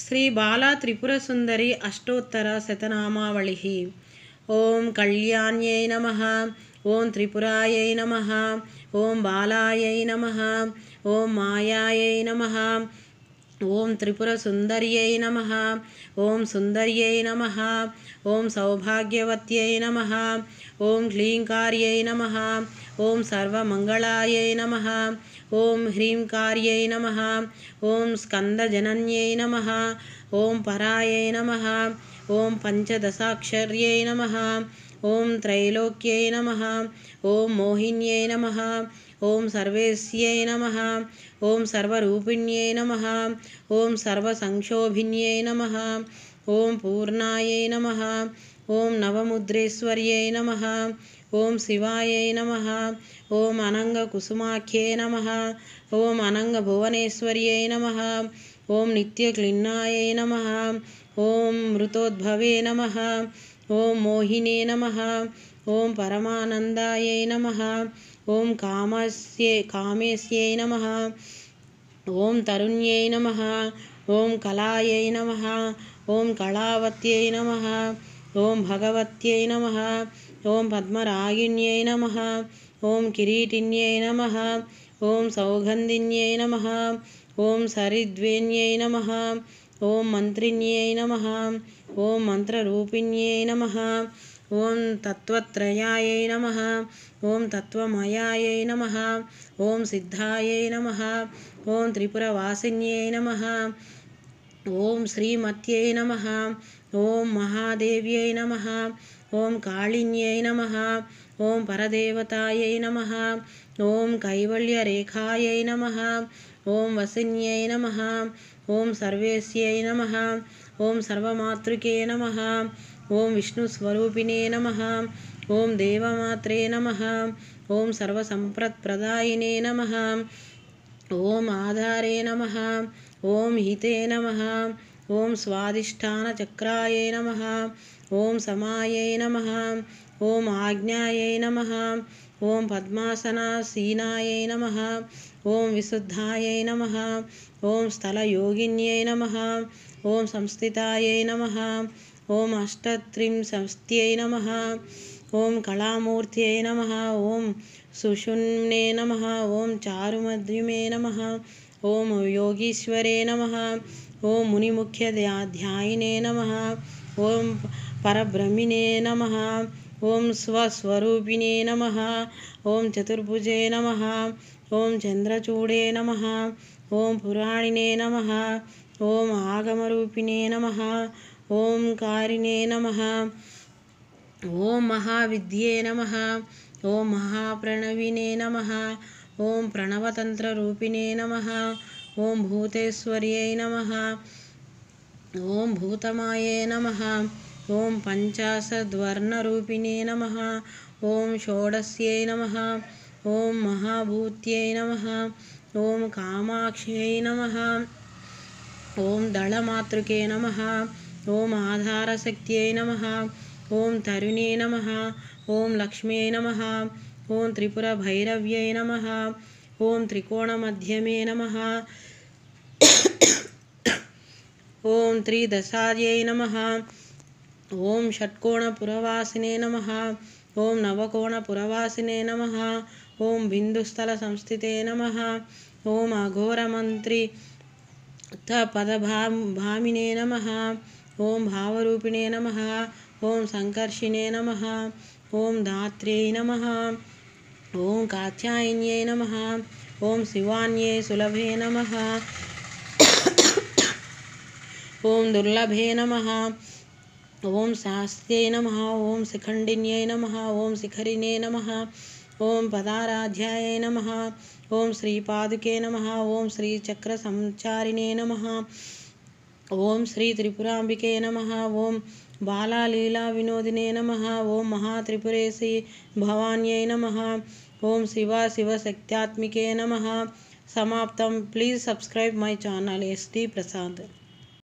శ్రీ బాలా త్రిపుర సుందరి అష్టోత్తర శతనామావళి ఓం కళ్యాణ్యై నమ ఓం త్రిపురాయై నమ ఓం బాలాయై నమ ఓం మాయాయై నమ ఓం త్రిపుర సుందర్యై నమ ఓం సుందర్యై నమ ఓం సౌభాగ్యవత్యై నమ ఓం క్లీంకార్యై నమ ఓం సర్వమంగళాయై నమ ओं ह्रीं कार्यै नमः ॐ स्कन्दजनन्यै नमः ॐ परायै नमः ॐ पञ्चदशाक्षर्यै नमः ॐ त्रैलोक्यै नमः ॐ मोहिन्यै नमः ॐ सर्वेस्यै नमः ॐ सर्वरूपिण्यै नमः ॐ सर्वसंक्षोभिन्यै नमः ॐ पूर्णायै नमः ॐ नवमुद्रेश्वर्यै नमः ఓం శివాయై నమ ఓం అనంగ కుసుమాఖ్యే నమ ఓం అనంగ భువనేశ్వర్యై నమ ఓం నిత్య క్లిన్నాయై నమ ఓం మృతోద్భవే నమ ఓం మోహినే నమ ఓం పరమానందాయై నమ ఓం కామస్యే కామేశ్యై నమ ఓం తరుణ్యై నమ ఓం కళాయై నమ ఓం కళావత్యై నమ ఓం భగవత్యై నమ ఓం పద్మరాగిణ్యై నమ ఓం కిరీటిన్యై నమ ఓం సౌగంధిన్యై నమ ఓం సరిద్వేన్యై నమ ఓం మంత్రిణ్యై నమ ఓం మంత్రరూపిణ్యై నమ ఓం తత్వత్రయాయై నమ ఓం తత్వమయాయై నమ ఓం సిద్ధాయై నమ ఓం త్రిపురవాసిన్యై నమ ఓం శ్రీమత్యై నమ ఓం మహాదేవ్యై నమ ఓం కాళిన్యై నమ ఓం పరదేవతాయై నమ ఓం కైవల్యరేఖాయై నమ ఓం వసిన్యై నమ ఓం సర్వేశ్యై నమ ఓం సర్వమాతృకే నమ ఓం విష్ణుస్వరూపిణే నమ ఓం దేవమాత్రే నమ ఓం సర్వసంప్రత్ప్రదాయినే నమ ఓం ఆధారే నమ ॐ हिते नमः ॐ स्वाधिष्ठानचक्राय नमः ॐ समायै नमः ॐ आज्ञायै नमः ॐ पद्मासनासीनायै नमः ॐ विशुद्धायै नमः ॐ स्थलयोगिन्यै नमः ॐ संस्थितायै नमः ॐ अष्टत्रिंशस्त्यै नमः ॐ कलामूर्त्यै नमः ॐ सुषुम्ने नमः ॐ चारुमध्युमे नमः ओम योगीश्वरे नमः ॐ मुनिमुख्यध्यायिने नमः ॐ परब्रह्मिणे नमः ॐ स्वस्वरूपिणे नमः ॐ चतुर्भुजे नमः ॐ चंद्रचूड़े नमः ॐ पुराणिने नमः ओम आगमरूपिणे नमः ॐ कारिणे नमः ॐ महाविद्ये नमः ॐ महाप्रणविने नमः ओं प्रणवतंत्रिणे नम ओं भूतेश्वर्य नम ओं भूतमाये नम ओं पञ्चाशद्वर्णरूपिणे नम ओं षोडस्यै नम ओं महाभूत नम ओं कामाक्ष्यै नम ओं दलमातृके नम ओं आधारशक्त्यै नम ओं तरुणे नम ओं लक्ष्म्यै नम ఓం త్రిపుర భైరవ్యై నమ ఓం త్రికోణమధ్యమే నమ ఓం త్రిదశార్యై నమ ఓం షట్కోణపురవాసినే నమ ఓం నవకోణపురవాసినే నమ ఓం బిందుస్థల సంస్థితే నమ ఓం అఘోరమంత్రి పదభా భామినే నమ ఓం భావరూపిణే నమ ఓం సంకర్షిణే నమ ఓం ధాత్రే నమ ओम कात्यायन्यै नमः ओम शिवान्यै सुलभे नमः ओम दुर्लभे नमः ओम शास्त्रे नमः ओम शिखण्डिन्यै नमः ओम शिखरिणे नमः ओम पदाराध्याय नमः ओम श्रीपादुके नमः ॐ श्रीचक्रसंचारिणे नमः श्री श्रीत्रिपुराम्बिके नमः ओम विनोदिने नमः ओम महात्रिपुरेशी भवान्यै नमः ओम शिवा शक्त्यात्मिके नमः समाप्तम please subscribe my channel ST Prasad